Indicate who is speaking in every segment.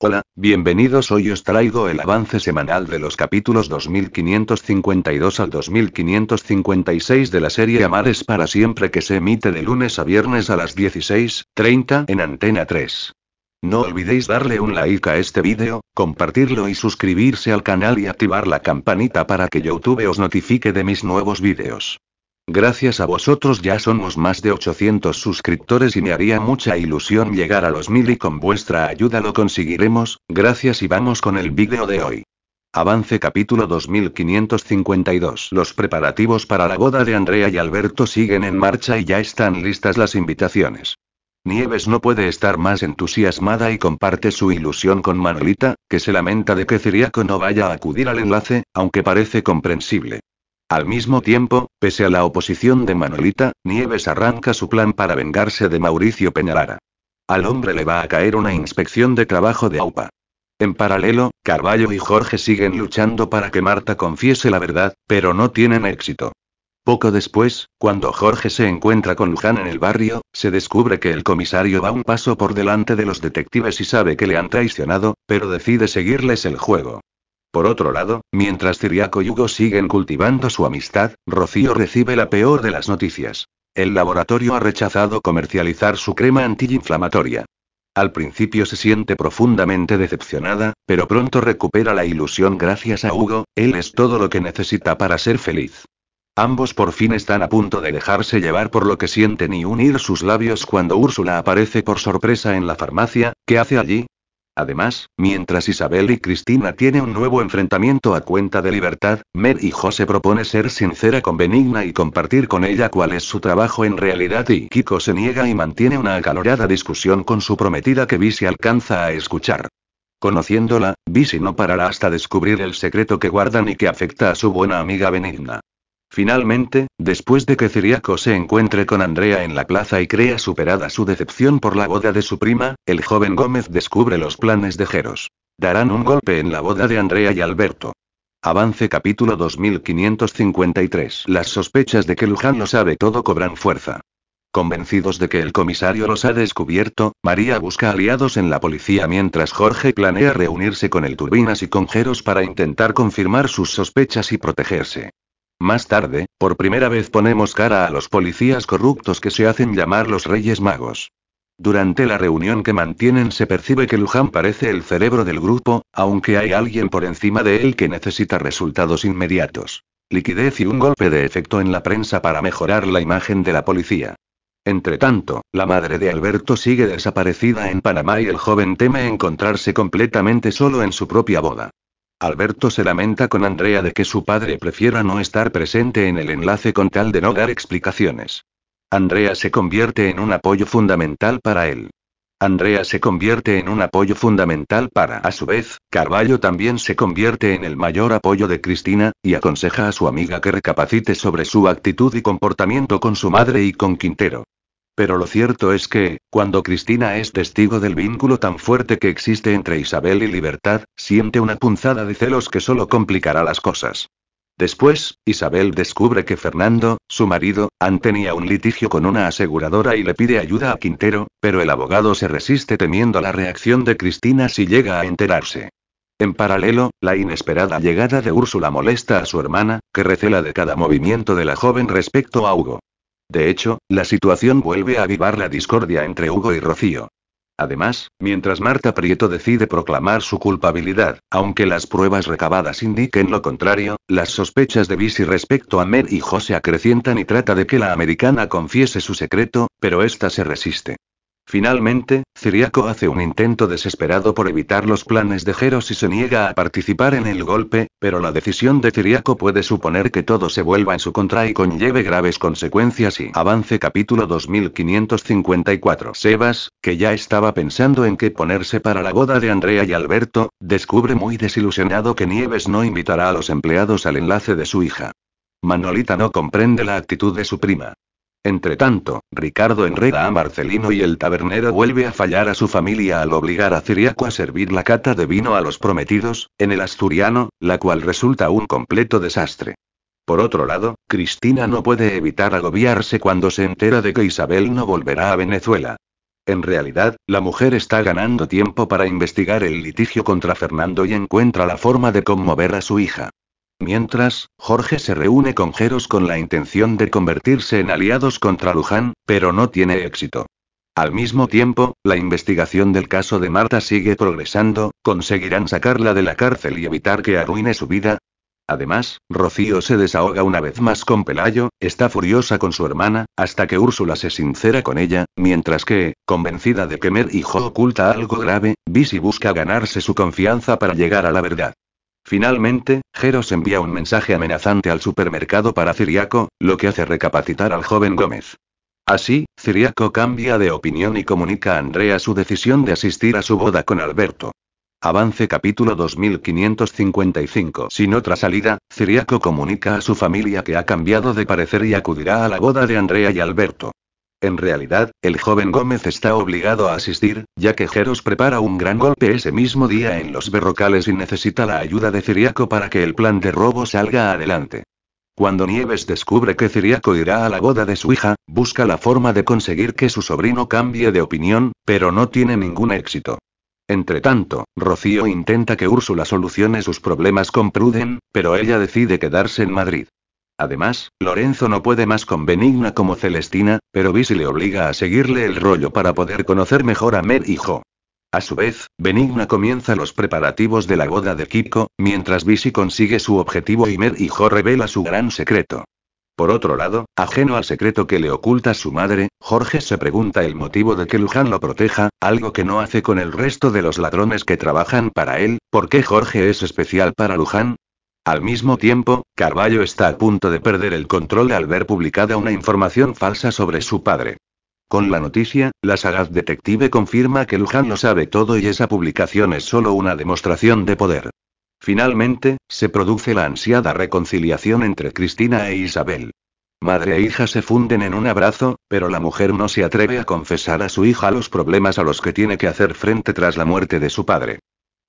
Speaker 1: Hola, bienvenidos. Hoy os traigo el avance semanal de los capítulos 2552 al 2556 de la serie Amares para siempre que se emite de lunes a viernes a las 16.30 en Antena 3. No olvidéis darle un like a este vídeo, compartirlo y suscribirse al canal y activar la campanita para que YouTube os notifique de mis nuevos vídeos. Gracias a vosotros ya somos más de 800 suscriptores y me haría mucha ilusión llegar a los mil y con vuestra ayuda lo conseguiremos, gracias y vamos con el vídeo de hoy. Avance capítulo 2552 Los preparativos para la boda de Andrea y Alberto siguen en marcha y ya están listas las invitaciones. Nieves no puede estar más entusiasmada y comparte su ilusión con Manolita, que se lamenta de que Ciriaco no vaya a acudir al enlace, aunque parece comprensible. Al mismo tiempo, pese a la oposición de Manolita, Nieves arranca su plan para vengarse de Mauricio Peñalara. Al hombre le va a caer una inspección de trabajo de AUPA. En paralelo, Carballo y Jorge siguen luchando para que Marta confiese la verdad, pero no tienen éxito. Poco después, cuando Jorge se encuentra con Luján en el barrio, se descubre que el comisario va un paso por delante de los detectives y sabe que le han traicionado, pero decide seguirles el juego. Por otro lado, mientras Ciriaco y Hugo siguen cultivando su amistad, Rocío recibe la peor de las noticias. El laboratorio ha rechazado comercializar su crema antiinflamatoria. Al principio se siente profundamente decepcionada, pero pronto recupera la ilusión gracias a Hugo, él es todo lo que necesita para ser feliz. Ambos por fin están a punto de dejarse llevar por lo que sienten y unir sus labios cuando Úrsula aparece por sorpresa en la farmacia, ¿qué hace allí? Además, mientras Isabel y Cristina tienen un nuevo enfrentamiento a cuenta de libertad, Mer y José propone ser sincera con Benigna y compartir con ella cuál es su trabajo en realidad y Kiko se niega y mantiene una acalorada discusión con su prometida que Visi alcanza a escuchar. Conociéndola, Bisi no parará hasta descubrir el secreto que guardan y que afecta a su buena amiga Benigna. Finalmente, después de que Ciriaco se encuentre con Andrea en la plaza y crea superada su decepción por la boda de su prima, el joven Gómez descubre los planes de Jeros. Darán un golpe en la boda de Andrea y Alberto. Avance capítulo 2553. Las sospechas de que Luján lo sabe todo cobran fuerza. Convencidos de que el comisario los ha descubierto, María busca aliados en la policía mientras Jorge planea reunirse con el Turbinas y con Jeros para intentar confirmar sus sospechas y protegerse. Más tarde, por primera vez ponemos cara a los policías corruptos que se hacen llamar los Reyes Magos. Durante la reunión que mantienen se percibe que Luján parece el cerebro del grupo, aunque hay alguien por encima de él que necesita resultados inmediatos. Liquidez y un golpe de efecto en la prensa para mejorar la imagen de la policía. tanto, la madre de Alberto sigue desaparecida en Panamá y el joven teme encontrarse completamente solo en su propia boda. Alberto se lamenta con Andrea de que su padre prefiera no estar presente en el enlace con tal de no dar explicaciones. Andrea se convierte en un apoyo fundamental para él. Andrea se convierte en un apoyo fundamental para, a su vez, Carballo también se convierte en el mayor apoyo de Cristina, y aconseja a su amiga que recapacite sobre su actitud y comportamiento con su madre y con Quintero. Pero lo cierto es que, cuando Cristina es testigo del vínculo tan fuerte que existe entre Isabel y Libertad, siente una punzada de celos que solo complicará las cosas. Después, Isabel descubre que Fernando, su marido, han tenía un litigio con una aseguradora y le pide ayuda a Quintero, pero el abogado se resiste temiendo la reacción de Cristina si llega a enterarse. En paralelo, la inesperada llegada de Úrsula molesta a su hermana, que recela de cada movimiento de la joven respecto a Hugo. De hecho, la situación vuelve a avivar la discordia entre Hugo y Rocío. Además, mientras Marta Prieto decide proclamar su culpabilidad, aunque las pruebas recabadas indiquen lo contrario, las sospechas de Bisi respecto a Mer y José acrecientan y trata de que la americana confiese su secreto, pero esta se resiste. Finalmente, Ciriaco hace un intento desesperado por evitar los planes de Jeros y se niega a participar en el golpe, pero la decisión de Ciriaco puede suponer que todo se vuelva en su contra y conlleve graves consecuencias y avance capítulo 2554. Sebas, que ya estaba pensando en qué ponerse para la boda de Andrea y Alberto, descubre muy desilusionado que Nieves no invitará a los empleados al enlace de su hija. Manolita no comprende la actitud de su prima. Entre tanto, Ricardo enreda a Marcelino y el tabernero vuelve a fallar a su familia al obligar a Ciriaco a servir la cata de vino a los prometidos, en el asturiano, la cual resulta un completo desastre. Por otro lado, Cristina no puede evitar agobiarse cuando se entera de que Isabel no volverá a Venezuela. En realidad, la mujer está ganando tiempo para investigar el litigio contra Fernando y encuentra la forma de conmover a su hija. Mientras, Jorge se reúne con Jeros con la intención de convertirse en aliados contra Luján, pero no tiene éxito. Al mismo tiempo, la investigación del caso de Marta sigue progresando, ¿conseguirán sacarla de la cárcel y evitar que arruine su vida? Además, Rocío se desahoga una vez más con Pelayo, está furiosa con su hermana, hasta que Úrsula se sincera con ella, mientras que, convencida de que Mer hijo oculta algo grave, Bisi busca ganarse su confianza para llegar a la verdad. Finalmente, Geros envía un mensaje amenazante al supermercado para Ciriaco, lo que hace recapacitar al joven Gómez. Así, Ciriaco cambia de opinión y comunica a Andrea su decisión de asistir a su boda con Alberto. Avance capítulo 2555. Sin otra salida, Ciriaco comunica a su familia que ha cambiado de parecer y acudirá a la boda de Andrea y Alberto. En realidad, el joven Gómez está obligado a asistir, ya que Jeros prepara un gran golpe ese mismo día en los berrocales y necesita la ayuda de Ciriaco para que el plan de robo salga adelante. Cuando Nieves descubre que Ciriaco irá a la boda de su hija, busca la forma de conseguir que su sobrino cambie de opinión, pero no tiene ningún éxito. Entretanto, Rocío intenta que Úrsula solucione sus problemas con Pruden, pero ella decide quedarse en Madrid. Además, Lorenzo no puede más con Benigna como Celestina, pero Visi le obliga a seguirle el rollo para poder conocer mejor a Mer y Jo. A su vez, Benigna comienza los preparativos de la boda de Kipko, mientras Visi consigue su objetivo y Mer y Jo revela su gran secreto. Por otro lado, ajeno al secreto que le oculta su madre, Jorge se pregunta el motivo de que Luján lo proteja, algo que no hace con el resto de los ladrones que trabajan para él, ¿por qué Jorge es especial para Luján? Al mismo tiempo, Carballo está a punto de perder el control al ver publicada una información falsa sobre su padre. Con la noticia, la sagaz detective confirma que Luján lo sabe todo y esa publicación es solo una demostración de poder. Finalmente, se produce la ansiada reconciliación entre Cristina e Isabel. Madre e hija se funden en un abrazo, pero la mujer no se atreve a confesar a su hija los problemas a los que tiene que hacer frente tras la muerte de su padre.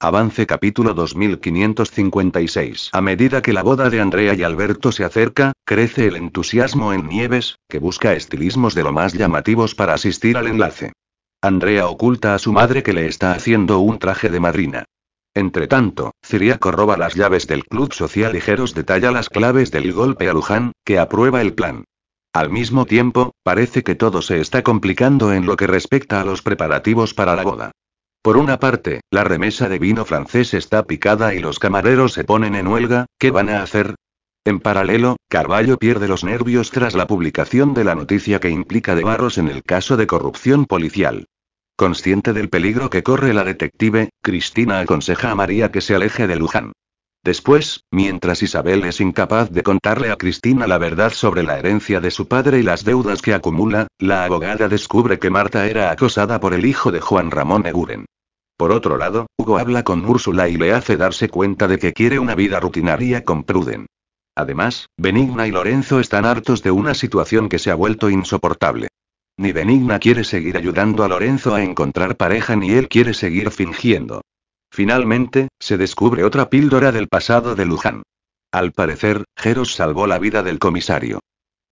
Speaker 1: Avance capítulo 2556. A medida que la boda de Andrea y Alberto se acerca, crece el entusiasmo en Nieves, que busca estilismos de lo más llamativos para asistir al enlace. Andrea oculta a su madre que le está haciendo un traje de madrina. Entretanto, Ciriaco roba las llaves del club social y Jeros detalla las claves del golpe a Luján, que aprueba el plan. Al mismo tiempo, parece que todo se está complicando en lo que respecta a los preparativos para la boda. Por una parte, la remesa de vino francés está picada y los camareros se ponen en huelga, ¿qué van a hacer? En paralelo, Carballo pierde los nervios tras la publicación de la noticia que implica de Barros en el caso de corrupción policial. Consciente del peligro que corre la detective, Cristina aconseja a María que se aleje de Luján. Después, mientras Isabel es incapaz de contarle a Cristina la verdad sobre la herencia de su padre y las deudas que acumula, la abogada descubre que Marta era acosada por el hijo de Juan Ramón Eguren. Por otro lado, Hugo habla con Úrsula y le hace darse cuenta de que quiere una vida rutinaria con Pruden. Además, Benigna y Lorenzo están hartos de una situación que se ha vuelto insoportable. Ni Benigna quiere seguir ayudando a Lorenzo a encontrar pareja ni él quiere seguir fingiendo. Finalmente, se descubre otra píldora del pasado de Luján. Al parecer, Geros salvó la vida del comisario.